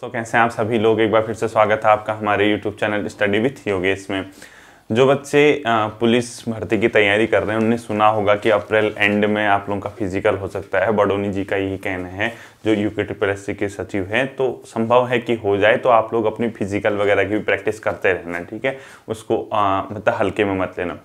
दोस्तों कैसे हैं आप सभी लोग एक बार फिर से स्वागत है आपका हमारे YouTube channel study with Yogesh में जो बच्चे पुलिस भर्ती की तैयारी कर रहे हैं उनने सुना होगा कि अप्रैल एंड में आप लोगों का फिजिकल हो सकता है बडोनी जी का यही कहना है जो यू के ट्रिपल के सचिव हैं तो संभव है कि हो जाए तो आप लोग अपनी फिजिकल वगैरह की भी प्रैक्टिस करते रहना ठीक है उसको मतलब हल्के में मत लेना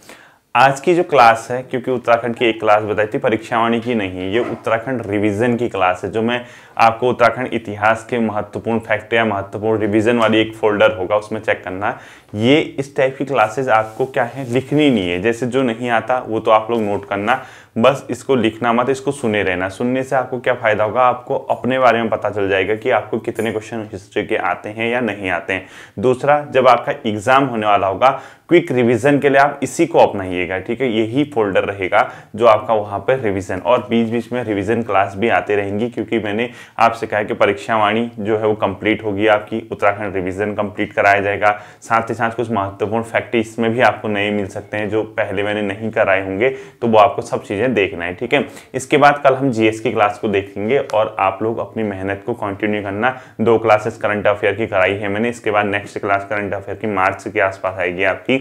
आज की जो क्लास है क्योंकि उत्तराखंड की एक क्लास बताई थी परीक्षावाणी की नहीं है ये उत्तराखंड रिवीजन की क्लास है जो मैं आपको उत्तराखंड इतिहास के महत्वपूर्ण फैक्ट या महत्वपूर्ण रिवीजन वाली एक फोल्डर होगा उसमें चेक करना ये इस टाइप की क्लासेज आपको क्या है लिखनी नहीं है जैसे जो नहीं आता वो तो आप लोग नोट करना बस इसको लिखना मत इसको सुने रहना सुनने से आपको क्या फ़ायदा होगा आपको अपने बारे में पता चल जाएगा कि आपको कितने क्वेश्चन हिस्ट्री के आते हैं या नहीं आते हैं दूसरा जब आपका एग्ज़ाम होने वाला होगा क्विक रिवीजन के लिए आप इसी को अपनाइएगा ठीक है यही फोल्डर रहेगा जो आपका वहाँ पर रिवीजन और बीच बीच में रिवीजन क्लास भी आते रहेंगी क्योंकि मैंने आपसे कहा कि परीक्षा वाणी जो है वो कंप्लीट होगी आपकी उत्तराखंड रिवीजन कंप्लीट कराया जाएगा साथ ही साथ कुछ महत्वपूर्ण फैक्ट्री इसमें भी आपको नए मिल सकते हैं जो पहले मैंने नहीं कराए होंगे तो वो आपको सब चीज़ें हमें देखना है ठीक है इसके बाद कल हम जीएस की क्लास को देखेंगे और आप लोग अपनी मेहनत को कंटिन्यू करना दो क्लासेस करंट अफेयर की कराई है मैंने इसके बाद नेक्स्ट क्लास करंट अफेयर की मार्च के आसपास आएगी आपकी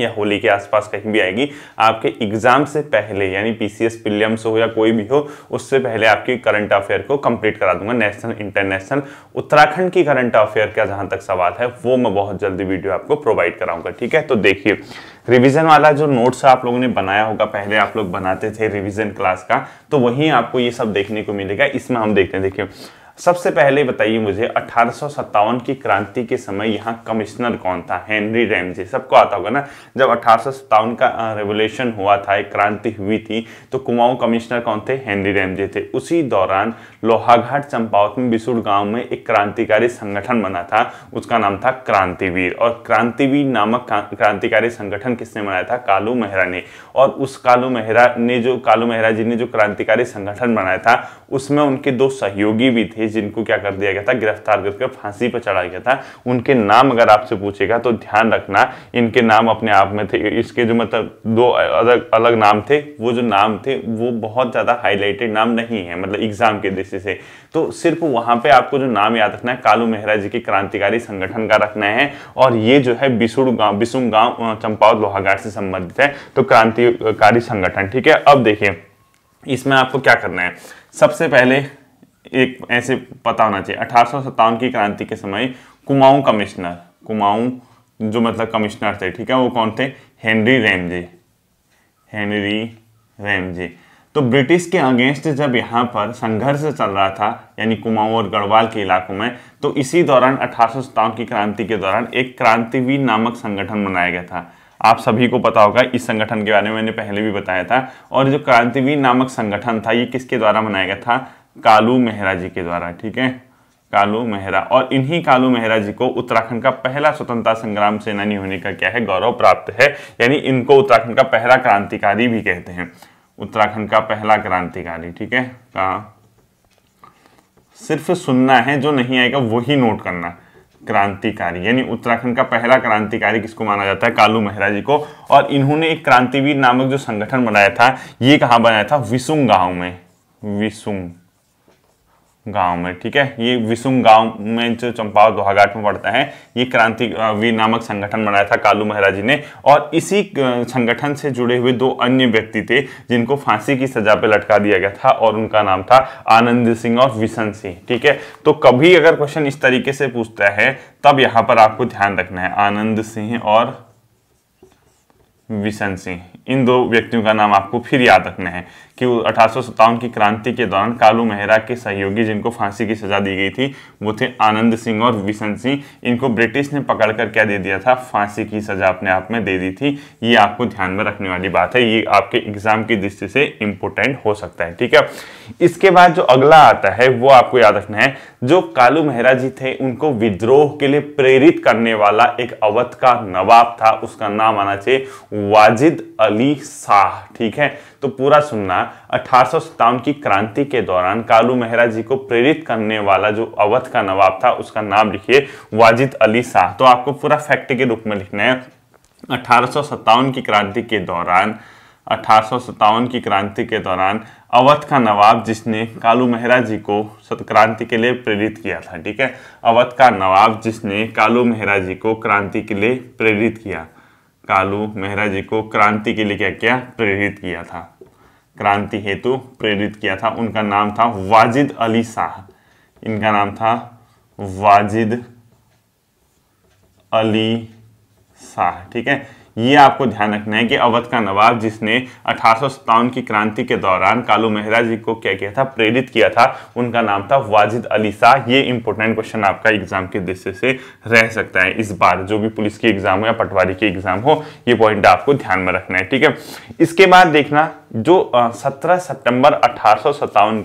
या होली के आसपास कहीं भी आएगी आपके एग्जाम से पहले यानी पीसीएस प्रीलिम्स हो या कोई भी हो उससे पहले आपकी करंट अफेयर को कंप्लीट करा दूंगा नेशनल इंटरनेशनल उत्तराखंड की करंट अफेयर का जहां तक सवाल है वो मैं बहुत जल्दी वीडियो आपको प्रोवाइड कराऊंगा ठीक है तो देखिए रिवीजन वाला जो नोट्स आप लोगों ने बनाया होगा पहले आप लोग बनाते थे रिविजन क्लास का तो वहीं आपको ये सब देखने को मिलेगा इसमें हम देखते हैं देखिए सबसे पहले बताइए मुझे अठारह की क्रांति के समय यहाँ कमिश्नर कौन था हेनरी रैमजे सबको आता होगा ना जब अठारह का रेवोल्यूशन हुआ था एक क्रांति हुई थी तो कुमाऊं कमिश्नर कौन थे हेनरी रैमजे थे उसी दौरान लोहाघाट चंपावत में बिसुड़ गांव में एक क्रांतिकारी संगठन बना था उसका नाम था क्रांतिवीर और क्रांतिवीर नामक क्रांतिकारी संगठन किसने बनाया था कालू मेहरा ने और उस कालू मेहरा ने जो कालू मेहरा जी ने जो क्रांतिकारी संगठन बनाया था उसमें उनके दो सहयोगी भी थे कि जिनको क्या कर दिया गया था गिरफ्तार करके फांसी पर चढ़ाया गया था उनके नाम अगर आपसे पूछेगा तो ध्यान रखना इनके नाम अपने आप में थे इसके जो मतलब दो अलग अलग नाम थे वो जो नाम थे वो बहुत ज़्यादा हाईलाइटेड नाम नहीं है मतलब एग्जाम के दृष्टि से तो सिर्फ वहाँ पर आपको जो नाम याद रखना है कालू मेहरा जी के क्रांतिकारी संगठन का रखना है और ये जो है बिसुड़ गाँव बिसुम गाँव चंपावत लोहाघाट से संबंधित है तो क्रांतिकारी संगठन ठीक है अब देखिए इसमें आपको क्या करना है सबसे पहले एक ऐसे पता होना चाहिए अठारह की क्रांति के समय कुमाऊं कमिश्नर कुमाऊं जो मतलब कमिश्नर थे ठीक है वो कौन थे हेनरी रैमजे हेनरी रैमजे तो ब्रिटिश के अगेंस्ट जब यहाँ पर संघर्ष चल रहा था यानी कुमाऊं और गढ़वाल के इलाकों में तो इसी दौरान अठारह की क्रांति के दौरान एक क्रांतिवीर नामक संगठन बनाया गया था आप सभी को पता होगा इस संगठन के बारे में मैंने पहले भी बताया था और जो क्रांतिवीर नामक संगठन था ये किसके द्वारा बनाया गया था कालू मेहरा जी के द्वारा ठीक है कालू मेहरा और इन्हीं कालू मेहरा जी को उत्तराखंड का पहला स्वतंत्रता संग्राम सेनानी होने का क्या है गौरव प्राप्त है यानी इनको उत्तराखंड का पहला क्रांतिकारी भी कहते हैं उत्तराखंड का पहला क्रांतिकारी ठीक है का सिर्फ सुनना है जो नहीं आएगा वही नोट करना क्रांतिकारी यानी उत्तराखंड का पहला क्रांतिकारी किसको माना जाता है कालू मेहरा जी को और इन्होंने एक क्रांतिवीर नामक जो संगठन बनाया था ये कहा बनाया था विसुंग गांव में विसुंग गांव में ठीक है ये विसुम गांव में जो चंपावत दोहाघाट में पड़ता है ये क्रांति वीर नामक संगठन बनाया था कालू महाराज जी ने और इसी संगठन से जुड़े हुए दो अन्य व्यक्ति थे जिनको फांसी की सजा पर लटका दिया गया था और उनका नाम था आनंद सिंह और विशन सिंह ठीक है तो कभी अगर क्वेश्चन इस तरीके से पूछता है तब यहाँ पर आपको ध्यान रखना है आनंद सिंह और विशन सिंह इन दो व्यक्तियों का नाम आपको फिर याद रखना है कि अठारह की क्रांति के दौरान कालू मेहरा के सहयोगी जिनको फांसी की सजा दी गई थी वो थे आनंद सिंह और विशन सिंह इनको ब्रिटिश ने पकड़ कर क्या दे दिया था फांसी की सजा अपने आप में दे दी थी ये आपको ध्यान में रखने वाली बात है ये आपके एग्जाम की दृष्टि से इम्पोर्टेंट हो सकता है ठीक है इसके बाद जो अगला आता है वो आपको याद रखना है जो कालू मेहरा जी थे उनको विद्रोह के लिए प्रेरित करने वाला एक अवध का नवाब था उसका नाम आना चाहिए वाजिद अली शाह ठीक है तो पूरा सुनना अठारह की क्रांति के दौरान कालू मेहरा जी को प्रेरित करने वाला जो अवध का नवाब था उसका नाम लिखिए वाजिद अली शाह तो आपको पूरा फैक्ट के रूप में लिखना है अठारह की क्रांति के दौरान अठारह की क्रांति के दौरान अवध का नवाब जिसने कालू मेहरा जी को सतक्रांति के लिए प्रेरित किया था ठीक है अवध का नवाब जिसने कालू मेहरा जी को क्रांति के लिए प्रेरित किया कालू मेहरा जी को क्रांति के लिए क्या किया प्रेरित किया था क्रांति हेतु प्रेरित किया था उनका नाम था वाजिद अली शाह इनका नाम था वाजिद अली शाह ठीक है ये आपको ध्यान रखना है कि अवध का नवाब जिसने अठारह की क्रांति के दौरान कालू मेहरा जी को क्या किया था प्रेरित किया था उनका नाम था वाजिद अली शाह ये इंपॉर्टेंट क्वेश्चन आपका एग्जाम के दृश्य से रह सकता है इस बार जो भी पुलिस की एग्जाम हो या पटवारी की एग्जाम हो ये पॉइंट आपको ध्यान में रखना है ठीक है इसके बाद देखना जो सत्रह सितंबर अठारह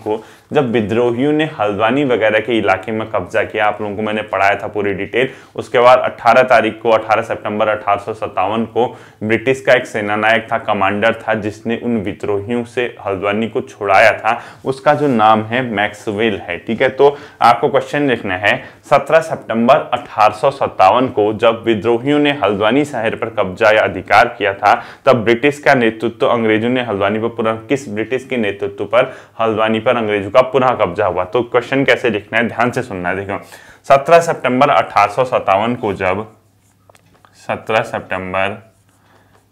को जब विद्रोहियों ने हल्द्वानी वगैरह के इलाके में कब्जा किया आप लोगों को मैंने पढ़ाया था पूरी डिटेल उसके बाद 18 तारीख को 18 सितंबर अठारह को ब्रिटिश का एक सेनानायक था कमांडर था जिसने उन विद्रोहियों से हल्द्वानी को छुड़ाया था उसका जो नाम है मैक्सवेल है ठीक है तो आपको क्वेश्चन देखना है सत्रह सेप्टेम्बर अठारह को जब विद्रोहियों ने हल्द्वानी शहर पर कब्जा या अधिकार किया था तब ब्रिटिश का नेतृत्व अंग्रेजों ने हल्द्वानी पर पूरा किस ब्रिटिश के नेतृत्व पर हल्द्वानी पर अंग्रेजों का का पुनः कब्जा हुआ तो क्वेश्चन कैसे लिखना है ध्यान से सुनना है देखो सत्रह सितंबर अठारह को जब सत्रह सितंबर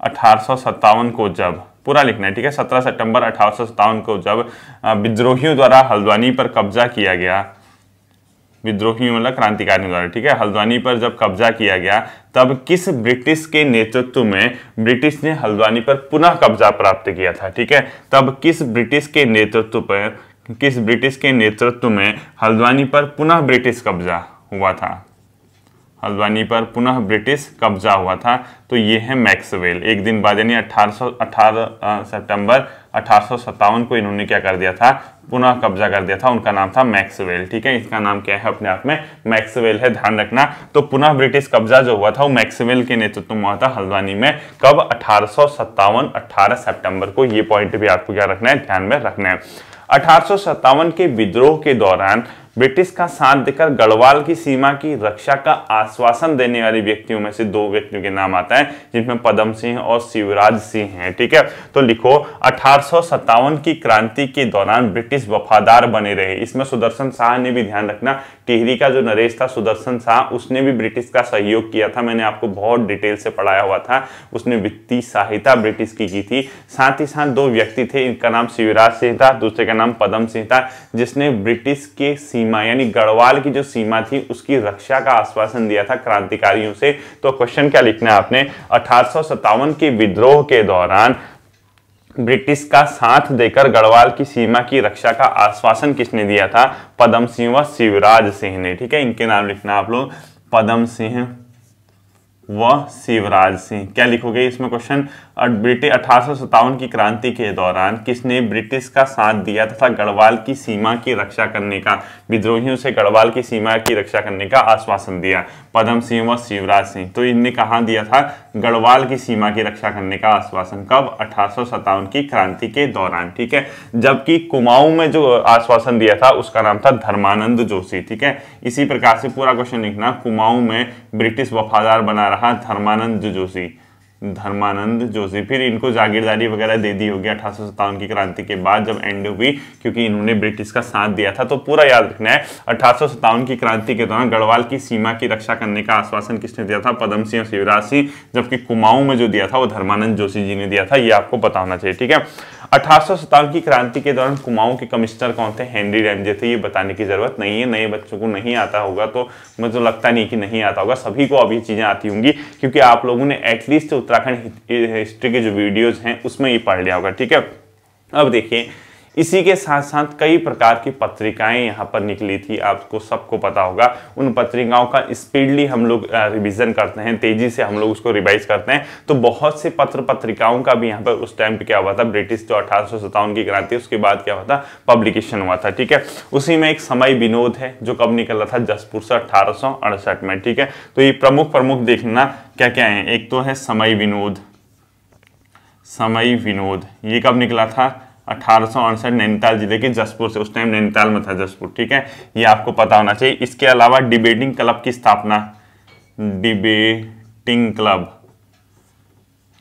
अठारह को जब पूरा लिखना है ठीक है सत्रह सितंबर अठारह को जब विद्रोहियों द्वारा हल्द्वानी पर कब्जा किया गया विद्रोही मतलब क्रांतिकारियों द्वारा ठीक है हल्द्वानी पर जब कब्जा किया गया तब किस ब्रिटिश के नेतृत्व में ब्रिटिश ने हल्द्वानी पर पुनः कब्जा प्राप्त किया था ठीक है तब किस ब्रिटिश के नेतृत्व पर किस ब्रिटिश के नेतृत्व में हल्द्वानी पर पुनः ब्रिटिश कब्जा हुआ था हल्द्वानी पर पुनः ब्रिटिश कब्जा हुआ था तो ये है मैक्सवेल एक दिन बाद यानी अठारह सितंबर अठारह को इन्होंने क्या कर दिया था पुनः कब्जा कर दिया था उनका नाम था मैक्सवेल ठीक है इसका नाम क्या है अपने आप में मैक्सवेल है ध्यान रखना तो पुनः ब्रिटिश कब्जा जो हुआ था वो मैक्सवेल के नेतृत्व में हुआ था हल्द्वानी में कब अठारह सौ सत्तावन को ये पॉइंट भी आपको क्या रखना है ध्यान में रखना है अठारह के विद्रोह के दौरान ब्रिटिश का साथ देकर गढ़वाल की सीमा की रक्षा का आश्वासन देने वाली व्यक्तियों में से दो व्यक्तियों के नाम आता है जिनमें पदम सिंह और शिवराज सिंह हैं ठीक है तो लिखो अठारह की क्रांति के दौरान ब्रिटिश वफादार बने रहे इसमें सुदर्शन शाह ने भी ध्यान रखना टिहरी का जो नरेश था सुदर्शन शाह उसने भी ब्रिटिश का सहयोग किया था मैंने आपको बहुत डिटेल से पढ़ाया हुआ था उसने वित्तीय सहायता ब्रिटिश की की थी साथ ही साथ दो व्यक्ति थे इनका नाम शिवराज सिंह था दूसरे का नाम पदम सिंह था जिसने ब्रिटिश के सीमा सीमा यानी गढ़वाल की जो सीमा थी उसकी रक्षा का आश्वासन दिया था क्रांतिकारियों से तो क्वेश्चन क्या लिखना है आपने अठारह के विद्रोह के दौरान ब्रिटिश का साथ देकर गढ़वाल की सीमा की रक्षा का आश्वासन किसने दिया था पदम सिंह व शिवराज सिंह ने ठीक है इनके नाम लिखना आप लोग पदम सिंह व शिवराज सिंह क्या लिखोगे इसमें क्वेश्चन ब्रिटिश अठारह की क्रांति के दौरान किसने ब्रिटिश का साथ दिया तथा गढ़वाल की सीमा की रक्षा करने का विद्रोहियों से गढ़वाल की सीमा की रक्षा करने का आश्वासन दिया पदम सिंह व शिवराज सिंह तो इनने कहा दिया था गढ़वाल की सीमा की रक्षा करने का आश्वासन कब अठारह की क्रांति के दौरान ठीक है जबकि कुमाऊं में जो आश्वासन दिया था उसका नाम था धर्मानंद जोशी ठीक है इसी प्रकार से पूरा क्वेश्चन लिखना कुमाऊं में ब्रिटिश वफादार बना रहा धर्मानंद जोशी धर्मानंद जोशी फिर इनको जागीरदारी वगैरह दे दी होगी अठारह की क्रांति के बाद जब एंड हुई क्योंकि इन्होंने ब्रिटिश का साथ दिया था तो पूरा याद रखना है अठारह की क्रांति के दौरान गढ़वाल की सीमा की रक्षा करने का आश्वासन किसने दिया था पदम सिंह शिवराज सिंह जबकि कुमाऊं में जो दिया था वो धर्मानंद जोशी जी ने दिया था ये आपको बताना चाहिए ठीक है अठारह की क्रांति के दौरान कुमाऊं के कमिश्नर कौन थे हेनरी रैमजे थे ये बताने की जरूरत नहीं है नए बच्चों को नहीं आता होगा तो मुझे तो लगता नहीं कि नहीं आता होगा सभी को अब ये चीज़ें आती होंगी क्योंकि आप लोगों ने एटलीस्ट उत्तराखंड हिस्ट्री के जो वीडियोज़ हैं उसमें ये पढ़ लिया होगा ठीक है अब देखिए इसी के साथ साथ कई प्रकार की पत्रिकाएं यहाँ पर निकली थी आपको सबको पता होगा उन पत्रिकाओं का स्पीडली हम लोग रिविजन करते हैं तेजी से हम लोग उसको रिवाइज करते हैं तो बहुत से पत्र पत्रिकाओं का भी यहाँ पर उस टाइम पर क्या हुआ था ब्रिटिश जो अठारह की क्रांति उसके बाद क्या हुआ था पब्लिकेशन हुआ था ठीक है उसी में एक समय विनोद है जो कब निकला था जसपुर से अठारह में ठीक है तो ये प्रमुख प्रमुख देखना क्या क्या है एक तो है समय विनोद समय विनोद ये कब निकला था अठारह नैनीताल जिले के जसपुर से उस टाइम नैनीताल में था जसपुर ठीक है ये आपको पता होना चाहिए इसके अलावा डिबेटिंग क्लब की स्थापना डिबेटिंग क्लब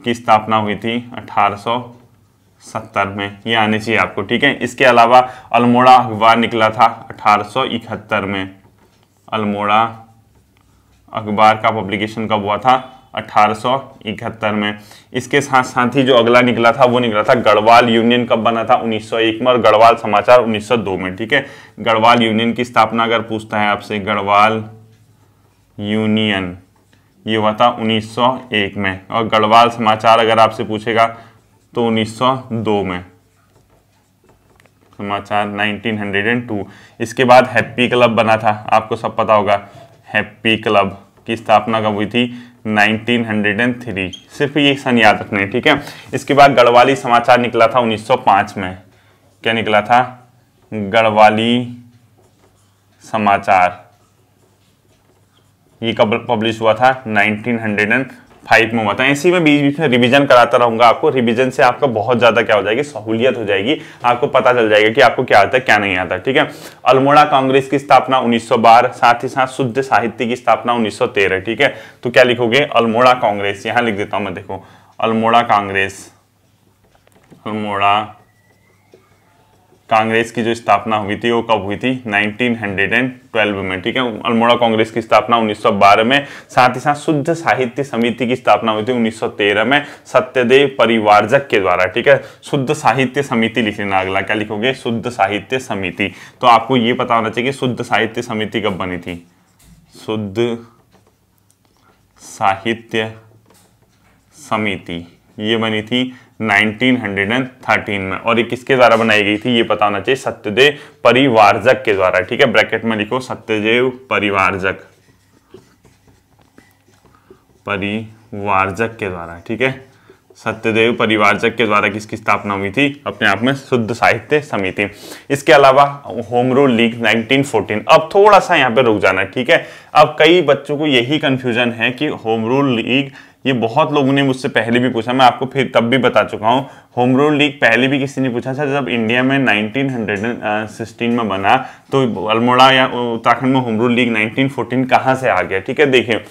की स्थापना हुई थी अठारह सत्तर में ये आने चाहिए आपको ठीक है इसके अलावा अल्मोड़ा अखबार निकला था अठारह इकहत्तर में अल्मोड़ा अखबार का पब्लिकेशन कब हुआ था अठारह में इसके साथ साथ ही जो अगला निकला था वो निकला था गढ़वाल यूनियन कब बना था 1901 में और गढ़वाल समाचार 1902 में ठीक है गढ़वाल यूनियन की स्थापना अगर पूछता है आपसे गढ़वाल यूनियन ये हुआ था 1901 में और गढ़वाल समाचार अगर आपसे पूछेगा तो 1902 में समाचार 1902 इसके बाद हैप्पी क्लब बना था आपको सब पता होगा हैप्पी क्लब की स्थापना कब हुई थी 1903 सिर्फ ये सन याद रखने ठीक है इसके बाद गढ़वाली समाचार निकला था 1905 में क्या निकला था गढ़वाली समाचार ये कब पब्लिश हुआ था फाइव में हुआ था ऐसे में बीच बीच में रिविजन कराता रहूंगा आपको रिविजन से आपका बहुत ज़्यादा क्या हो जाएगी सहूलियत हो जाएगी आपको पता चल जाएगा कि आपको क्या आता है क्या नहीं आता ठीक है अल्मोड़ा कांग्रेस की स्थापना 1912 साथ ही साथ शुद्ध साहित्य की स्थापना 1913 ठीक है तो क्या लिखोगे अल्मोड़ा कांग्रेस यहां लिख देता हूँ मैं देखो अल्मोड़ा कांग्रेस अल्मोड़ा कांग्रेस की जो स्थापना हुई थी वो कब हुई थी 1912 में ठीक है अल्मोड़ा कांग्रेस की स्थापना 1912 में साथ ही साथ शुद्ध साहित्य समिति की स्थापना हुई थी 1913 में सत्यदेव परिवारजक के द्वारा ठीक है शुद्ध साहित्य समिति लिख लेना अगला क्या लिखोगे शुद्ध साहित्य समिति तो आपको ये पता होना चाहिए शुद्ध साहित्य समिति कब बनी थी शुद्ध साहित्य समिति ये बनी थी 1913 में और ये किसके द्वारा बनाई गई थी ये पता होना चाहिए सत्यदेव परिवारजक के द्वारा ठीक है ब्रैकेट में लिखो सत्यदेव परिवारजक परिवारजक के द्वारा ठीक है सत्यदेव परिवारजक के द्वारा किसकी स्थापना हुई थी अपने आप में शुद्ध साहित्य समिति इसके अलावा होम रूल लीग 1914 अब थोड़ा सा यहाँ पे रुक जाना ठीक है अब कई बच्चों को यही कंफ्यूजन है कि होम रूल लीग ये बहुत लोगों ने मुझसे पहले भी पूछा मैं आपको फिर तब भी बता चुका हूँ होम रूल लीग पहले भी किसी ने पूछा था जब इंडिया में 1916 में बना तो अल्मोड़ा या उत्तराखंड में होम रूल लीग 1914 कहाँ से आ गया ठीक है देखिए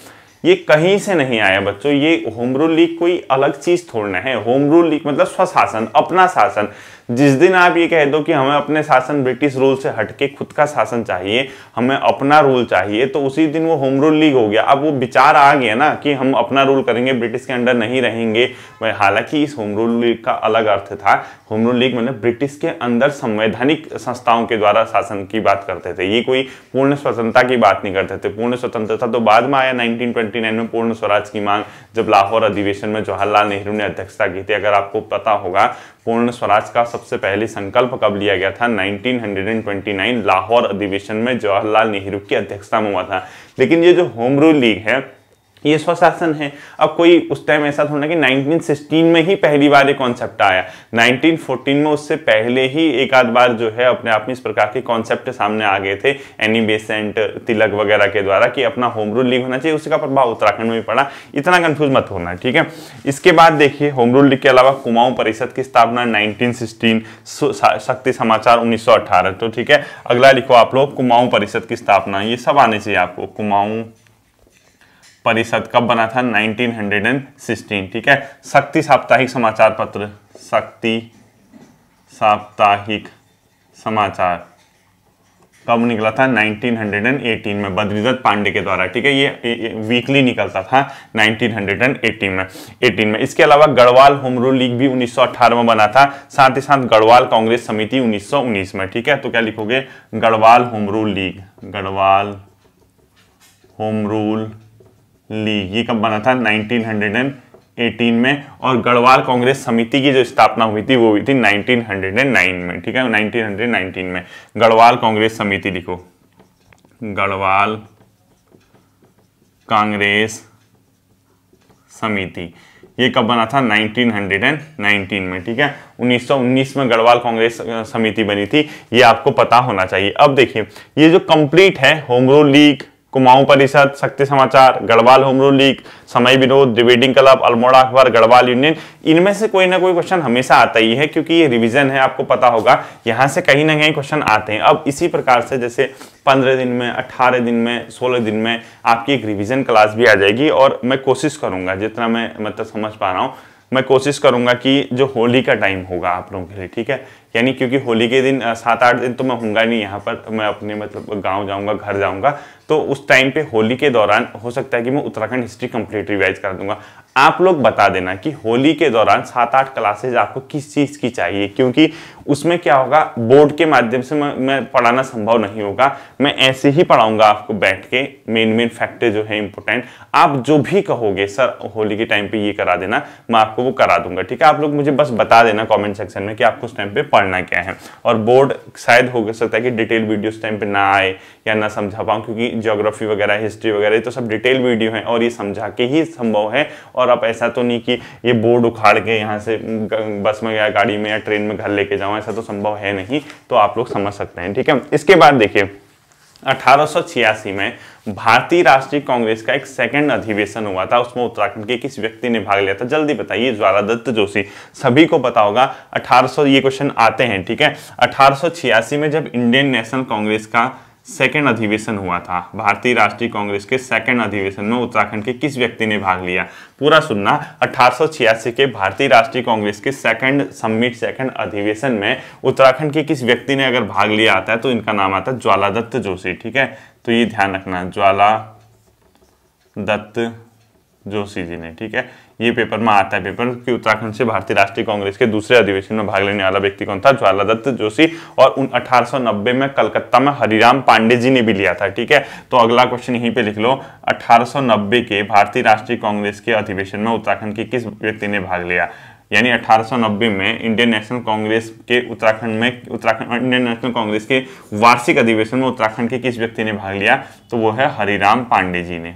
ये कहीं से नहीं आया बच्चों ये होम रूल लीग कोई अलग चीज़ थोड़ना है होम रूल लीग मतलब स्वशासन अपना शासन जिस दिन आप ये कह दो कि हमें अपने शासन ब्रिटिश रूल से हटके खुद का शासन चाहिए हमें अपना रूल चाहिए तो उसी दिन वो होम रूल लीग हो गया अब वो विचार आ गया ना कि हम अपना रूल करेंगे ब्रिटिश के अंडर नहीं रहेंगे हालांकि इस होम रूल लीग का अलग अर्थ था होम रूल लीग मैंने ब्रिटिश के अंदर संवैधानिक संस्थाओं के द्वारा शासन की बात करते थे ये कोई पूर्ण स्वतंत्रता की बात नहीं करते थे पूर्ण स्वतंत्रता तो बाद में आया नाइनटीन में पूर्ण स्वराज की मांग जब लाहौर अधिवेशन में जवाहरलाल नेहरू ने अध्यक्षता की थी अगर आपको पता होगा पूर्ण स्वराज का सबसे पहले संकल्प कब लिया गया था 1929 लाहौर अधिवेशन में जवाहरलाल नेहरू की अध्यक्षता में हुआ था लेकिन ये जो होम रूल लीग है ये स्वशासन है अब कोई उस टाइम ऐसा थोड़ा कि 1916 में ही पहली बार ये कॉन्सेप्ट आया 1914 में उससे पहले ही एक आध बार जो है अपने आप में इस प्रकार के कॉन्सेप्ट सामने आ गए थे एनी बेसेंट तिलक वगैरह के द्वारा कि अपना होम रूल लीग होना चाहिए उसका प्रभाव उत्तराखंड में भी पड़ा इतना कंफ्यूज मत होना ठीक है इसके बाद देखिए होम रूल लीग के अलावा कुमाऊं परिषद की स्थापना 1916 शक्ति समाचार उन्नीस तो ठीक है अगला लिखो आप लोग कुमाऊं परिषद की स्थापना ये सब आने चाहिए आपको कुमाऊं परिषद कब बना था 1916 ठीक है शक्ति साप्ताहिक समाचार पत्र शक्ति साप्ताहिक समाचार कब निकला था 1918 में बद्रीदत्त पांडे के द्वारा ठीक है ये, ये वीकली निकलता था 1918 में 18 में इसके अलावा गढ़वाल होम रूल लीग भी 1918 में बना था साथ ही साथ गढ़वाल कांग्रेस समिति 1919 में ठीक है तो क्या लिखोगे Garhwal home rule league Garhwal home rule league ये कब बना था 1918 में और गढ़वाल कांग्रेस समिति की जो स्थापना हुई थी वो हुई थी 1909 में ठीक है 1919 में गढ़वाल कांग्रेस समिति लिखो गढ़वाल कांग्रेस समिति ये कब बना था 1919 में ठीक है 1919 में गढ़वाल कांग्रेस समिति बनी थी ये आपको पता होना चाहिए अब देखिए ये जो कंप्लीट है होमरो लीग कुमाऊं परिषद शक्ति समाचार गढ़वाल होमरू लीग समय विनोद डिबेटिंग क्लब अल्मोड़ा अखबार गढ़वाल यूनियन इनमें से कोई ना कोई क्वेश्चन हमेशा आता ही है क्योंकि ये रिवीजन है आपको पता होगा यहाँ से कहीं ना कहीं क्वेश्चन आते हैं अब इसी प्रकार से जैसे पंद्रह दिन में अट्ठारह दिन में सोलह दिन में आपकी एक रिविजन क्लास भी आ जाएगी और मैं कोशिश करूँगा जितना मैं मतलब समझ पा रहा हूँ मैं कोशिश करूंगा कि जो होली का टाइम होगा आप लोगों के लिए ठीक है यानी क्योंकि होली के दिन सात आठ दिन तो मैं हूँगा नहीं यहाँ पर तो मैं अपने मतलब गांव जाऊँगा घर जाऊँगा तो उस टाइम पे होली के दौरान हो सकता है कि मैं उत्तराखंड हिस्ट्री कंप्लीट रिवाइज कर दूंगा आप लोग बता देना कि होली के दौरान सात आठ क्लासेज आपको किस चीज़ की चाहिए क्योंकि उसमें क्या होगा बोर्ड के माध्यम से मैं, मैं पढ़ाना संभव नहीं होगा मैं ऐसे ही पढ़ाऊंगा आपको बैठ के मेन मेन फैक्टर जो है इंपॉर्टेंट आप जो भी कहोगे सर होली के टाइम पे ये करा देना मैं आपको वो करा दूंगा ठीक है आप लोग मुझे बस बता देना कमेंट सेक्शन में कि आपको उस टाइम पे पढ़ना क्या है और बोर्ड शायद हो सकता है कि डिटेल वीडियो उस टाइम पे ना आए या ना समझा पाऊँ क्योंकि जोग्राफी वगैरह हिस्ट्री वगैरह तो सब डिटेल वीडियो है और ये समझा के ही संभव है और और आप ऐसा तो नहीं कि ये बोर्ड उखाड़ के यहाँ से बस में या गाड़ी में या ट्रेन में घर लेके जाऊँ ऐसा तो संभव है नहीं तो आप लोग समझ सकते हैं ठीक है इसके बाद देखिए अठारह में भारतीय राष्ट्रीय कांग्रेस का एक सेकंड अधिवेशन हुआ था उसमें उत्तराखंड के किस व्यक्ति ने भाग लिया था जल्दी बताइए ज्वालादत्त जोशी सभी को पता होगा 1800 ये क्वेश्चन आते हैं ठीक है 1886 में जब इंडियन नेशनल कांग्रेस का सेकेंड अधिवेशन हुआ था भारतीय राष्ट्रीय कांग्रेस के सेकेंड अधिवेशन में उत्तराखंड के किस व्यक्ति ने भाग लिया पूरा सुनना अठारह के भारतीय राष्ट्रीय कांग्रेस के सेकेंड समिट सेकेंड अधिवेशन में उत्तराखंड के किस व्यक्ति ने अगर भाग लिया आता है तो इनका नाम आता है ज्वालादत्त जोशी ठीक है तो ये ध्यान रखना ज्वाला दत्त जोशी जी ने ठीक है ये पेपर में आता है पेपर कि उत्तराखंड से भारतीय राष्ट्रीय कांग्रेस के दूसरे अधिवेशन में भाग लेने वाला व्यक्ति कौन था दत्त जोशी और उन अठारह में कलकत्ता में हरिराम पांडे जी ने भी लिया था ठीक है तो अगला क्वेश्चन यहीं पे लिख लो अठारह के भारतीय राष्ट्रीय कांग्रेस के अधिवेशन में उत्तराखंड के किस व्यक्ति ने भाग लिया यानी 1890 में इंडियन नेशनल कांग्रेस के उत्तराखंड में उत्तराखंड इंडियन नेशनल कांग्रेस के वार्षिक अधिवेशन में उत्तराखंड के किस व्यक्ति ने भाग लिया तो वो है हरिराम पांडे जी ने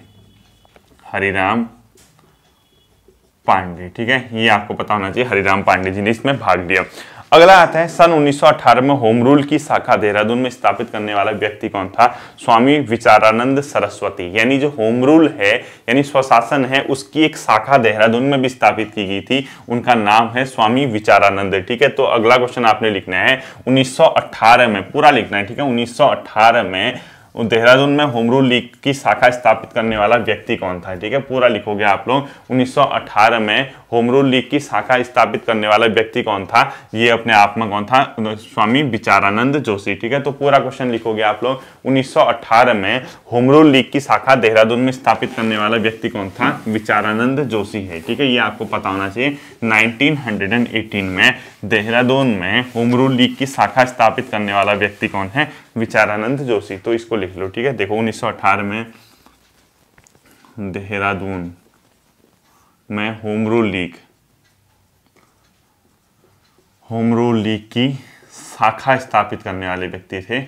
हरिराम पांडे ठीक है ये आपको पता होना चाहिए हरिराम पांडे जी ने इसमें भाग लिया अगला आता है सन 1918 में होम रूल की शाखा देहरादून में स्थापित करने वाला व्यक्ति कौन था स्वामी विचारानंद सरस्वती यानी जो होम रूल है यानी स्वशासन है उसकी एक शाखा देहरादून में भी स्थापित की गई थी उनका नाम है स्वामी विचारानंद ठीक है तो अगला क्वेश्चन आपने लिखना है 1918 में पूरा लिखना है ठीक है उन्नीस में और देहरादून में होम रूल लीग की शाखा स्थापित करने वाला व्यक्ति कौन था ठीक है पूरा लिखोगे आप लोग 1918 में होम रूल लीग की शाखा स्थापित करने वाला व्यक्ति कौन था ये अपने आप में कौन था स्वामी विचारानंद जोशी ठीक है तो पूरा क्वेश्चन लिखोगे आप लोग 1918 में होम रूल लीग की शाखा देहरादून में स्थापित करने वाला व्यक्ति कौन था विचारानंद जोशी है ठीक है ये आपको पता होना चाहिए नाइनटीन में देहरादून में होम रूल लीग की शाखा स्थापित करने वाला व्यक्ति कौन है विचारानंद जोशी तो इसको लिख लो ठीक है देखो उन्नीस में देहरादून मैं home rule league home rule league की शाखा स्थापित करने वाले व्यक्ति थे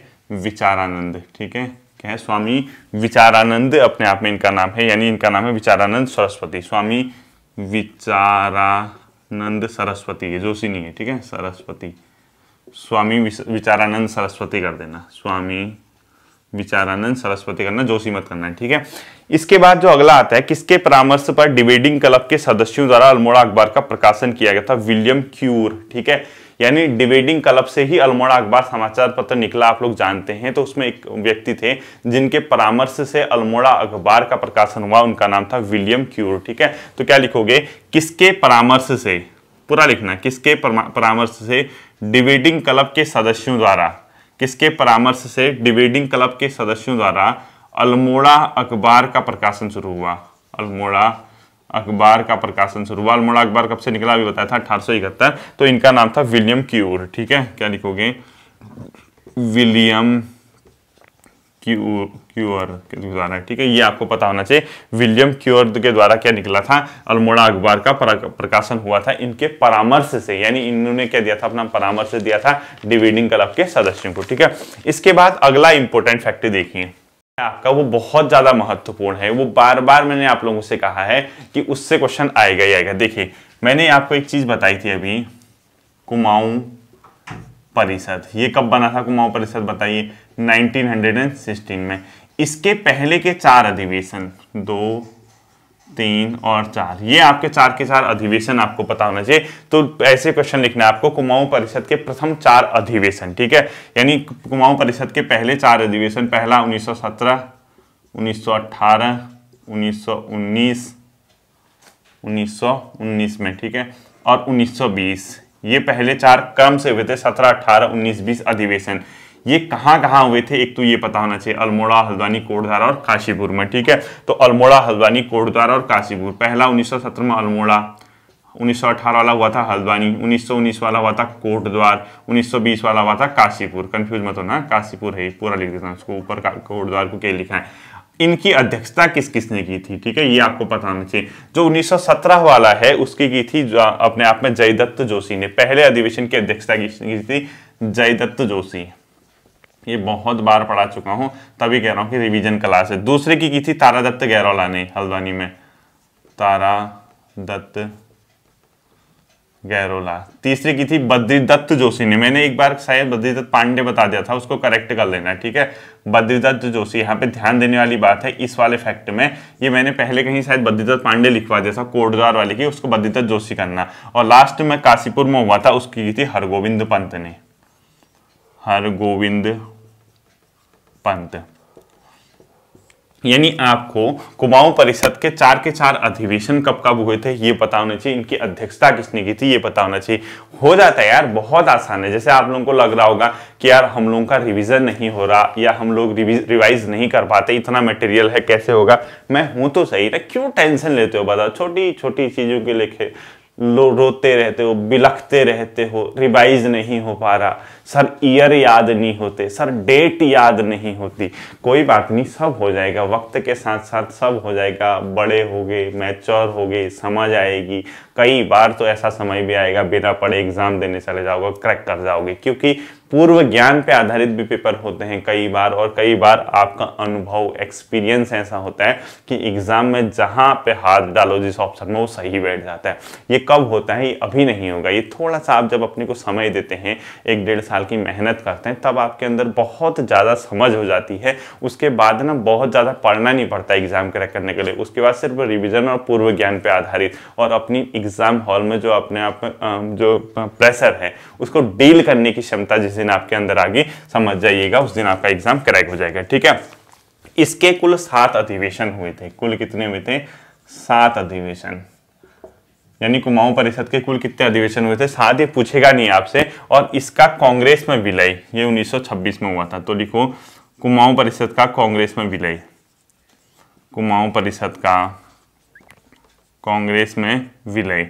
विचारानंद ठीक है क्या है स्वामी विचारानंद अपने आप में इनका नाम है यानी इनका नाम है विचारानंद सरस्वती स्वामी विचारानंद सरस्वती ये जोशी नहीं है ठीक है सरस्वती स्वामी विचारानंद सरस्वती कर देना स्वामी विचारानंद सरस्वती करना जोशी मत करना ठीक है इसके बाद जो अगला आता है किसके परामर्श पर डिबेटिंग क्लब के सदस्यों द्वारा अल्मोड़ा अखबार का प्रकाशन किया गया था विलियम क्यूर ठीक है यानी डिबेटिंग क्लब से ही अल्मोड़ा अखबार समाचार पत्र निकला आप लोग जानते हैं तो उसमें एक व्यक्ति थे जिनके परामर्श से अल्मोड़ा अखबार का प्रकाशन हुआ उनका नाम था विलियम क्यूर ठीक है तो क्या लिखोगे किसके परामर्श से पूरा लिखना किसके परामर्श से डिबेटिंग क्लब के सदस्यों द्वारा किसके परामर्श से डिबेडिंग क्लब के सदस्यों द्वारा अल्मोड़ा अखबार का प्रकाशन शुरू हुआ अल्मोड़ा अखबार का प्रकाशन शुरू हुआ अल्मोड़ा अखबार कब से निकला अभी बताया था अठारह तो इनका नाम था विलियम क्यूर ठीक है क्या लिखोगे विलियम क्यू क्यूअर के द्वारा ठीक है ये आपको पता होना चाहिए विलियम क्यूअर के द्वारा क्या निकला था अल्मोड़ा अखबार का प्रकाशन हुआ था इनके परामर्श से यानी इन्होंने क्या दिया था अपना परामर्श दिया था डिविडिंग क्लब के सदस्यों को ठीक है इसके बाद अगला इंपॉर्टेंट फैक्ट देखिए आपका वो बहुत ज्यादा महत्वपूर्ण है वो बार बार मैंने आप लोगों से कहा है कि उससे क्वेश्चन आएगा ही आएगा देखिए मैंने आपको एक चीज बताई थी अभी कुमाऊं परिषद ये कब बना था कुमाऊं परिषद बताइए 1916 में इसके पहले के चार अधिवेशन दो तीन और चार ये आपके चार के चार अधिवेशन आपको पता होना चाहिए तो ऐसे क्वेश्चन लिखना है आपको कुमाऊं परिषद के प्रथम चार अधिवेशन ठीक है यानी कुमाऊं परिषद के पहले चार अधिवेशन पहला 1917 1918 1919 1919 में ठीक है और 1920 ये पहले चार क्रम से हुए थे सत्रह अठारह उन्नीस बीस अधिवेशन ये कहाँ कहाँ हुए थे एक तो ये पता होना चाहिए अल्मोड़ा हल्द्वानी कोटद्वारा और काशीपुर में ठीक है तो अल्मोड़ा हल्द्वानी कोटद्वारा और काशीपुर पहला उन्नीस में अल्मोड़ा 1918 वाला हुआ था हल्द्वानी 1919 वाला हुआ था कोटद्वार 1920 वाला हुआ था काशीपुर कंफ्यूज मत होना काशीपुर है पूरा लिख देता हूँ उसको ऊपर कोटद्वार को क्या लिखा है इनकी अध्यक्षता किस किसने की थी ठीक है ये आपको पता होना चाहिए जो 1917 वाला है उसकी की थी अपने आप में जयदत्त जोशी ने पहले अधिवेशन की अध्यक्षता की थी जयदत्त जोशी ये बहुत बार पढ़ा चुका हूँ तभी कह रहा हूँ कि रिवीजन क्लास है दूसरे की की थी तारा दत्त गैरौला ने हल्द्वानी में तारा दत्त गैरोला तीसरी की थी बद्री दत्त जोशी ने मैंने एक बार शायद बद्री दत्त पांडे बता दिया था उसको करेक्ट कर लेना ठीक है बद्री दत्त जोशी यहाँ पे ध्यान देने वाली बात है इस वाले फैक्ट में ये मैंने पहले कहीं शायद बद्री दत्त पांडे लिखवा दिया था कोटद्वार वाले की उसको बद्री दत्त जोशी करना और लास्ट में काशीपुर में हुआ था उसकी की थी हरगोविंद पंत ने हरगोविंद पंत यानी आपको कुमाऊं परिषद के चार के चार अधिवेशन कब कब हुए थे ये पता होना चाहिए इनकी अध्यक्षता किसने की थी ये पता होना चाहिए हो जाता है यार बहुत आसान है जैसे आप लोगों को लग रहा होगा कि यार हम लोगों का रिवीजन नहीं हो रहा या हम लोग रिवाइज नहीं कर पाते इतना मटेरियल है कैसे होगा मैं हूं तो सही ना तो क्यों टेंशन लेते हो बताओ छोटी छोटी चीजों के लेके लो रोते रहते हो बिलखते रहते हो रिवाइज नहीं हो पा रहा सर ईयर याद नहीं होते सर डेट याद नहीं होती कोई बात नहीं सब हो जाएगा वक्त के साथ साथ सब हो जाएगा बड़े हो गए मैच्योर हो गए समझ आएगी कई बार तो ऐसा समय भी आएगा बिना पढ़े एग्ज़ाम देने चले जाओगे क्रैक कर जाओगे क्योंकि पूर्व ज्ञान पे आधारित भी पेपर होते हैं कई बार और कई बार आपका अनुभव एक्सपीरियंस ऐसा होता है कि एग्जाम में जहां पे हाथ डालो जिस ऑप्शन में वो सही बैठ जाता है ये कब होता है ये अभी नहीं होगा ये थोड़ा सा आप जब अपने को समय देते हैं एक डेढ़ साल की मेहनत करते हैं तब आपके अंदर बहुत ज़्यादा समझ हो जाती है उसके बाद ना बहुत ज़्यादा पढ़ना नहीं पड़ता एग्जाम क्रैक करने के लिए उसके बाद सिर्फ रिविजन और पूर्व ज्ञान पर आधारित और अपनी एग्जाम हॉल में जो अपने आप जो प्रेशर है उसको डील करने की क्षमता जिसे दिन आपके अंदर आ गई समझ जाइएगा उस दिन आपका एग्जाम क्रैक हो जाएगा ठीक है इसके कुल सात अधिवेशन हुए थे कुल कितने हुए थे सात अधिवेशन यानी कुमाऊं परिषद के कुल कितने अधिवेशन हुए थे साथ ये पूछेगा नहीं आपसे और इसका कांग्रेस में विलय ये 1926 में हुआ था तो लिखो कुमाऊं परिषद का कांग्रेस में विलय कुमाऊं परिषद का कांग्रेस में विलय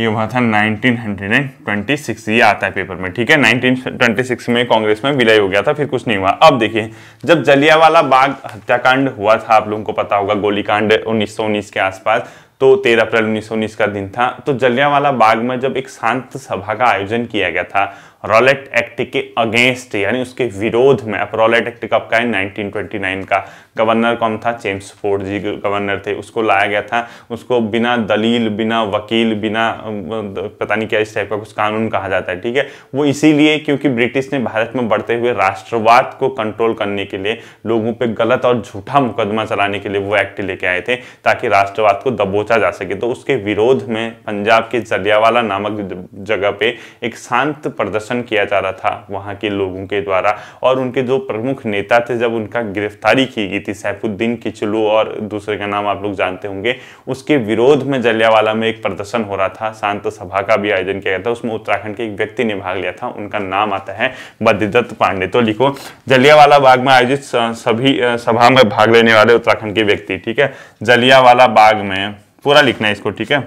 ये हुआ था 1926 ये आता है पेपर में ठीक है 1926 में कांग्रेस में विलय हो गया था फिर कुछ नहीं हुआ अब देखिए जब जलियावाला बाग हत्याकांड हुआ था आप लोगों को पता होगा गोलीकांड उन्नीस के आसपास तो 13 अप्रैल 1919 का दिन था तो जलियावाला बाग में जब एक शांत सभा का आयोजन किया गया था रॉलेट एक्ट के अगेंस्ट यानी उसके विरोध में अब रॉलेट एक्ट कब का है 1929 का गवर्नर कौन था जेम्स फोर्ड जी गवर्नर थे उसको लाया गया था उसको बिना दलील बिना वकील बिना पता नहीं क्या इस टाइप का कुछ कानून कहा जाता है ठीक है वो इसीलिए क्योंकि ब्रिटिश ने भारत में बढ़ते हुए राष्ट्रवाद को कंट्रोल करने के लिए लोगों पर गलत और झूठा मुकदमा चलाने के लिए वो एक्ट लेके आए थे ताकि राष्ट्रवाद को दबोचा जा सके तो उसके विरोध में पंजाब के जलियावाला नामक जगह पे एक शांत प्रदर्शन प्रदर्शन किया जा रहा था वहाँ के लोगों के द्वारा और उनके जो प्रमुख नेता थे जब उनका गिरफ्तारी की गई थी सैफुद्दीन किचलू और दूसरे का नाम आप लोग जानते होंगे उसके विरोध में जलियावाला में एक प्रदर्शन हो रहा था शांत सभा का भी आयोजन किया गया था उसमें उत्तराखंड के एक व्यक्ति ने भाग लिया था उनका नाम आता है बद्रदत्त पांडे तो लिखो जलियावाला बाग में आयोजित सभी सभा में भाग लेने वाले उत्तराखंड के व्यक्ति ठीक है जलियावाला बाग में पूरा लिखना है इसको ठीक है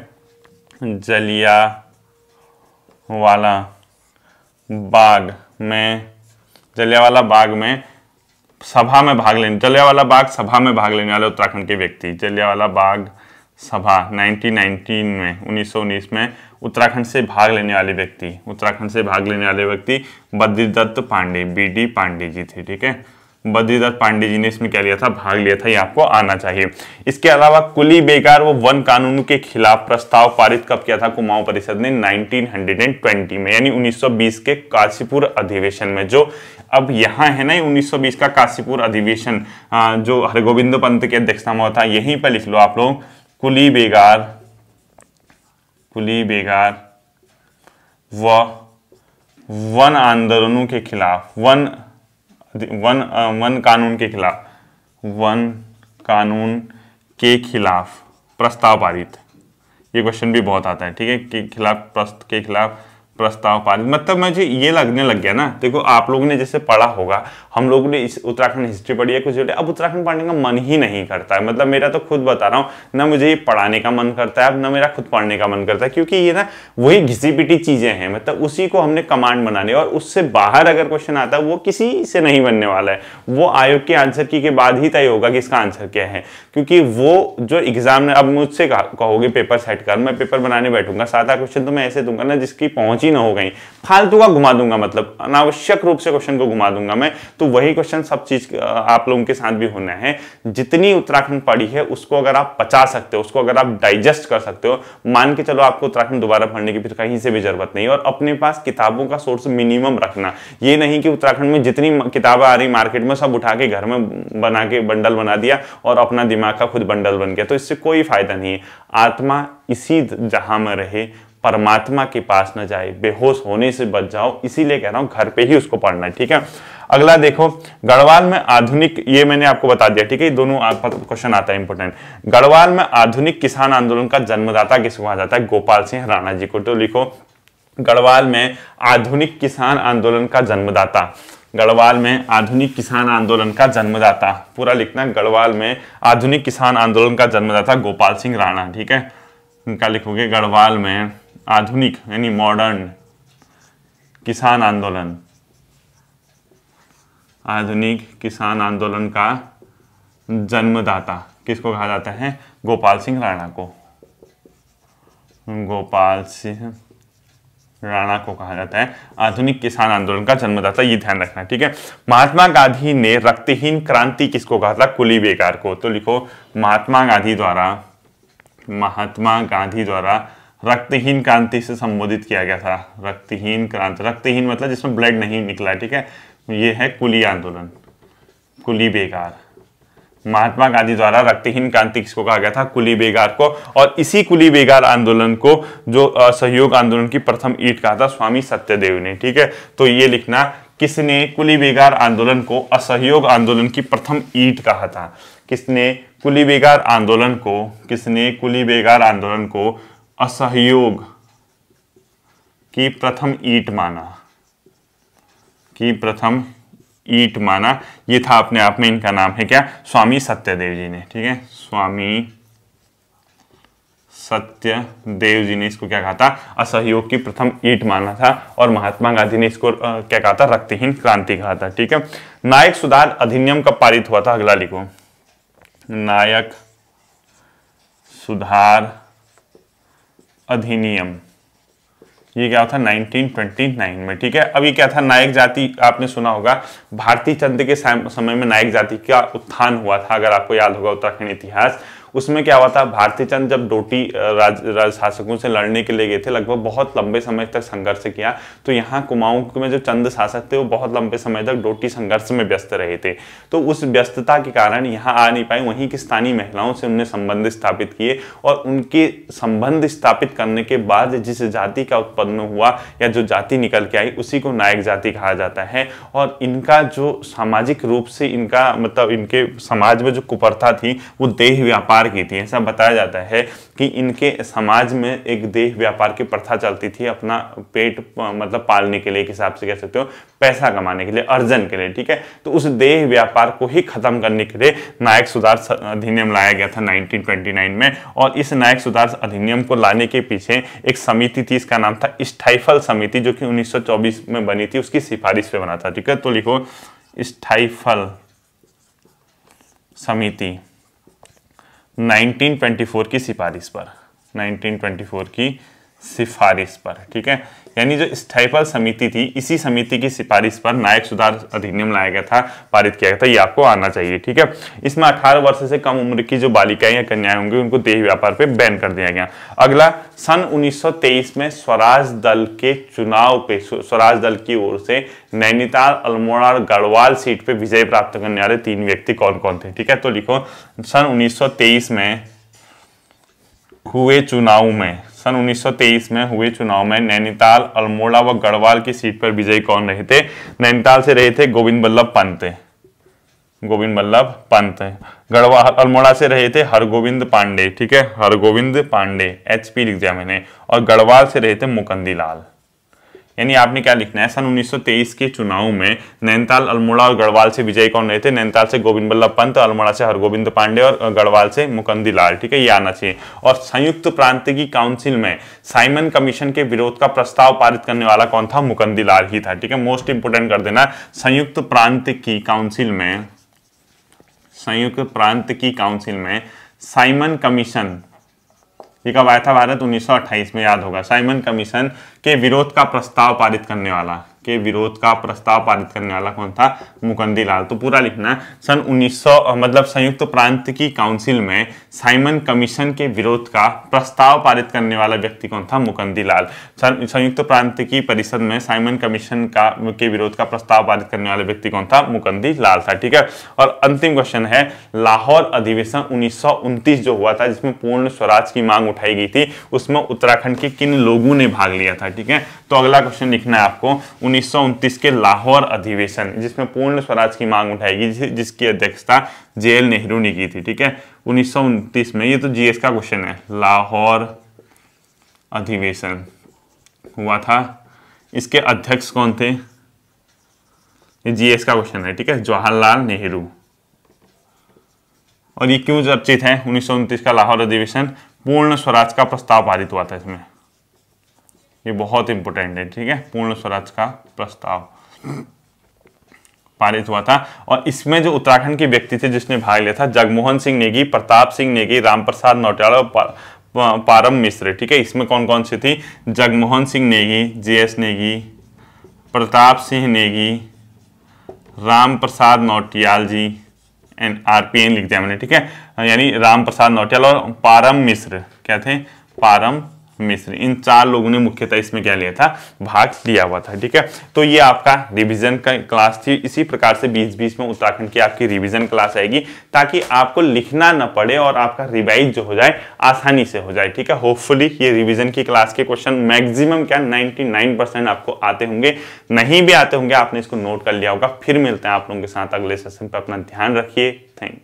जलिया वाला बाग में जलियावाला बाग में सभा में भाग लेने जलियावाला बाग सभा में भाग लेने वाले उत्तराखंड के व्यक्ति जलियावाला बाग सभा 1919 में 1919 में उत्तराखंड से भाग लेने वाले व्यक्ति उत्तराखंड से भाग लेने वाले व्यक्ति बद्रीदत्त पांडे बी डी पांडे जी थे ठीक है बद्रीदत्त पांडे जी ने इसमें क्या लिया था भाग लिया था ये आपको आना चाहिए इसके अलावा कुली बेकार वो वन कानून के खिलाफ प्रस्ताव पारित कब किया था कुमाऊं परिषद ने 1920 में यानी 1920 के काशीपुर अधिवेशन में जो अब यहाँ है ना 1920 का काशीपुर अधिवेशन जो हरगोविंद पंत की अध्यक्षता में हुआ था यहीं पर लिख लो आप लोग कुली बेगार कुली बेगार व वन आंदोलनों के खिलाफ वन वन वन कानून के खिलाफ वन कानून के खिलाफ प्रस्ताव पारित ये क्वेश्चन भी बहुत आता है ठीक है के खिलाफ प्रस्त के खिलाफ प्रस्ताव पारित मतलब मुझे ये लगने लग गया ना देखो आप लोगों ने जैसे पढ़ा होगा हम लोगों ने इस उत्तराखंड हिस्ट्री पढ़ी है कुछ जोड़े अब उत्तराखंड पढ़ने का मन ही नहीं करता है मतलब मेरा तो खुद बता रहा हूँ ना मुझे ये पढ़ाने का मन करता है अब ना मेरा खुद पढ़ने का मन करता है क्योंकि ये ना वही घिसी पिटी चीज़ें हैं मतलब उसी को हमने कमांड लिया और उससे बाहर अगर क्वेश्चन आता है वो किसी से नहीं बनने वाला है वो आयोग के आंसर की के बाद ही तय होगा कि इसका आंसर क्या है क्योंकि वो जो एग्जाम अब मुझसे कहोगे पेपर सेट कर मैं पेपर बनाने बैठूंगा आठ क्वेश्चन तो मैं ऐसे दूंगा ना जिसकी पहुंच पहुंची ना हो गई फालतू का घुमा दूंगा मतलब अनावश्यक रूप से क्वेश्चन को घुमा दूंगा मैं तो वही क्वेश्चन सब चीज आप लोगों के साथ भी होना है जितनी उत्तराखंड पढ़ी है उसको अगर आप पचा सकते हो उसको अगर आप डाइजेस्ट कर सकते हो मान के चलो आपको उत्तराखंड दोबारा पढ़ने की फिर कहीं से भी जरूरत नहीं और अपने पास किताबों का सोर्स मिनिमम रखना ये नहीं कि उत्तराखंड में जितनी किताबें आ रही मार्केट में सब उठा के घर में बना के बंडल बना दिया और अपना दिमाग का खुद बंडल बन गया तो इससे कोई फायदा नहीं है आत्मा इसी जहां में रहे परमात्मा के पास न जाए बेहोश होने से बच जाओ इसीलिए कह रहा हूं घर पे ही उसको पढ़ना है ठीक है अगला देखो गढ़वाल में आधुनिक ये मैंने आपको बता दिया ठीक है ये दोनों क्वेश्चन आता है इंपोर्टेंट गढ़वाल में आधुनिक किसान आंदोलन का जन्मदाता किस कहा जाता है गोपाल सिंह राणा जी को तो लिखो गढ़वाल में आधुनिक किसान आंदोलन का जन्मदाता गढ़वाल में आधुनिक किसान आंदोलन का जन्मदाता पूरा लिखना गढ़वाल में आधुनिक किसान आंदोलन का जन्मदाता गोपाल सिंह राणा ठीक है क्या लिखोगे गढ़वाल में आधुनिक यानी मॉडर्न किसान आंदोलन आधुनिक किसान आंदोलन का जन्मदाता किसको कहा जाता है गोपाल सिंह राणा को गोपाल सिंह राणा को कहा जाता है आधुनिक किसान आंदोलन का जन्मदाता ये ध्यान रखना ठीक है महात्मा गांधी ने रक्तहीन क्रांति किसको कहा था कुली बेकार को तो लिखो महात्मा गांधी द्वारा महात्मा गांधी द्वारा रक्तहीन क्रांति से संबोधित किया गया था रक्तहीन क्रांति रक्तहीन मतलब जिसमें ब्लड नहीं निकला ठीक है ये है कुली आंदोलन कुली बेकार महात्मा गांधी द्वारा रक्तहीन क्रांति किसको कहा गया था कुली बेगार को और इसी कुली बेगार आंदोलन को जो सहयोग आंदोलन की प्रथम ईट कहा था स्वामी सत्यदेव ने ठीक है तो ये लिखना किसने कुली बेगार आंदोलन को असहयोग आंदोलन की प्रथम ईट कहा था किसने कुली बेगार आंदोलन को किसने कुली बेगार आंदोलन को असहयोग की प्रथम ईट माना की प्रथम ईट माना ये था अपने आप में इनका नाम है क्या स्वामी सत्यदेव जी ने ठीक है स्वामी सत्य देव जी ने इसको क्या कहा था असहयोग की प्रथम ईट माना था और महात्मा गांधी ने इसको क्या कहा था रक्तहीन क्रांति कहा था ठीक है नायक सुधार अधिनियम कब पारित हुआ था अगला लिखो नायक सुधार अधिनियम ये क्या था 1929 में ठीक है अभी क्या था नायक जाति आपने सुना होगा भारतीय चंद के समय में नायक जाति का उत्थान हुआ था अगर आपको याद होगा उत्तराखंड इतिहास उसमें क्या हुआ था भारतीय चंद जब डोटी राज, राज शासकों से लड़ने के लिए गए थे लगभग बहुत लंबे समय तक संघर्ष किया तो यहाँ कुमाऊं में जो चंद शासक थे वो बहुत लंबे समय तक डोटी संघर्ष में व्यस्त रहे थे तो उस व्यस्तता के कारण यहाँ आ नहीं पाए वहीं की स्थानीय महिलाओं से उनने संबंध स्थापित किए और उनके संबंध स्थापित करने के बाद जिस जाति का उत्पन्न हुआ या जो जाति निकल के आई उसी को नायक जाति कहा जाता है और इनका जो सामाजिक रूप से इनका मतलब इनके समाज में जो कुप्रथा थी वो देह व्यापार व्यापार की थी ऐसा बताया जाता है कि इनके समाज में एक देह व्यापार की प्रथा चलती थी अपना पेट मतलब पालने के लिए एक हिसाब से कह सकते हो पैसा कमाने के लिए अर्जन के लिए ठीक है तो उस देह व्यापार को ही खत्म करने के लिए नायक सुधार अधिनियम लाया गया था 1929 में और इस नायक सुधार अधिनियम को लाने के पीछे एक समिति थी इसका नाम था स्टाइफल समिति जो कि 1924 में बनी थी उसकी सिफारिश पे बना था ठीक है तो लिखो स्टाइफल समिति 1924 की सिफारिश पर 1924 की सिफारिश पर ठीक है यानी जो स्थाईफल समिति थी इसी समिति की सिफारिश पर नायक सुधार अधिनियम लाया गया था पारित किया गया था ये आपको आना चाहिए ठीक है इसमें अठारह वर्ष से कम उम्र की जो बालिकाएं या कन्याएं होंगी उनको देह व्यापार पर बैन कर दिया गया अगला सन 1923 में स्वराज दल के चुनाव पे स्वराज दल की ओर से नैनीताल अल्मोड़ा और गढ़वाल सीट पे विजय प्राप्त करने वाले तीन व्यक्ति कौन कौन थे ठीक है तो लिखो सन 1923 में हुए चुनाव में सन 1923 में हुए चुनाव में नैनीताल अल्मोड़ा व गढ़वाल की सीट पर विजयी कौन रहे थे नैनीताल से रहे थे गोविंद बल्लभ पंत गोविंद बल्लभ पंत गढ़वाल अल्मोड़ा से रहे थे हरगोविंद पांडे ठीक है हरगोविंद पांडे एचपी लिख दिया मैंने और गढ़वाल से रहे थे मुकंदी लाल यानी आपने क्या लिखना है सन 1923 के चुनाव में नैनताल अल्मोड़ा और गढ़वाल से विजयी कौन रहे थे नैनताल से गोविंद बल्लभ पंत अल्मोड़ा से हरगोविंद पांडे और गढ़वाल से मुकंदी लाल ठीक है ये आना चाहिए और संयुक्त प्रांत की काउंसिल में साइमन कमीशन के विरोध का प्रस्ताव पारित करने वाला कौन था मुकंदी लाल ही था ठीक है मोस्ट इंपोर्टेंट कर देना संयुक्त प्रांत की काउंसिल में संयुक्त प्रांत की काउंसिल में साइमन कमीशन ये कब आया था भारत 1928 में याद होगा साइमन कमीशन के विरोध का प्रस्ताव पारित करने वाला के विरोध का प्रस्ताव पारित करने वाला कौन था मुकंदी लाल तो पूरा लिखना सन 1900 मतलब संयुक्त प्रांत की काउंसिल में साइमन कमीशन के विरोध का प्रस्ताव पारित करने वाला व्यक्ति कौन था मुकंदी लाल संयुक्त प्रांत की परिषद में साइमन कमीशन का के विरोध का प्रस्ताव पारित करने वाला व्यक्ति कौन था मुकंदी लाल था ठीक है और अंतिम क्वेश्चन है लाहौर अधिवेशन उन्नीस जो हुआ था जिसमें पूर्ण स्वराज की मांग उठाई गई थी उसमें उत्तराखंड के किन लोगों ने भाग लिया था ठीक है तो अगला क्वेश्चन लिखना है आपको उन्नीस के लाहौर अधिवेशन जिसमें पूर्ण स्वराज की मांग उठाएगी जिसकी अध्यक्षता जे नेहरू ने की थी ठीक है उन्नीस में ये तो जीएस का क्वेश्चन है लाहौर अधिवेशन हुआ था इसके अध्यक्ष कौन थे ये जीएस का क्वेश्चन है ठीक है जवाहरलाल नेहरू और ये क्यों चर्चित है उन्नीस का लाहौर अधिवेशन पूर्ण स्वराज का प्रस्ताव पारित हुआ था इसमें ये बहुत इंपॉर्टेंट है ठीक है पूर्ण स्वराज का प्रस्ताव पारित हुआ था और इसमें जो उत्तराखंड के व्यक्ति थे जिसने भाग लिया था जगमोहन सिंह नेगी प्रताप सिंह नेगी रामप्रसाद नौटियाल और पारम मिश्र ठीक है इसमें कौन कौन सी थी Jagmohan Singh Negi J S Negi Pratap Singh Negi Ram Prasad Nautiyal ji and R P N लिख दिया मैंने ठीक है यानी राम प्रसाद नौटियाल और पारम मिश्र क्या थे पारम मिश्र इन चार लोगों ने मुख्यतः इसमें क्या लिया था भाग लिया हुआ था ठीक है तो ये आपका रिवीजन का क्लास थी इसी प्रकार से बीच बीच में उत्तराखंड की आपकी रिवीजन क्लास आएगी ताकि आपको लिखना ना पड़े और आपका रिवाइज जो हो जाए आसानी से हो जाए ठीक है होपफुली ये रिविजन की क्लास के क्वेश्चन मैक्सिमम क्या नाइनटी परसेंट आपको आते होंगे नहीं भी आते होंगे आपने इसको नोट कर लिया होगा फिर मिलते हैं आप लोगों के साथ अगले सेशन पर अपना ध्यान रखिए थैंक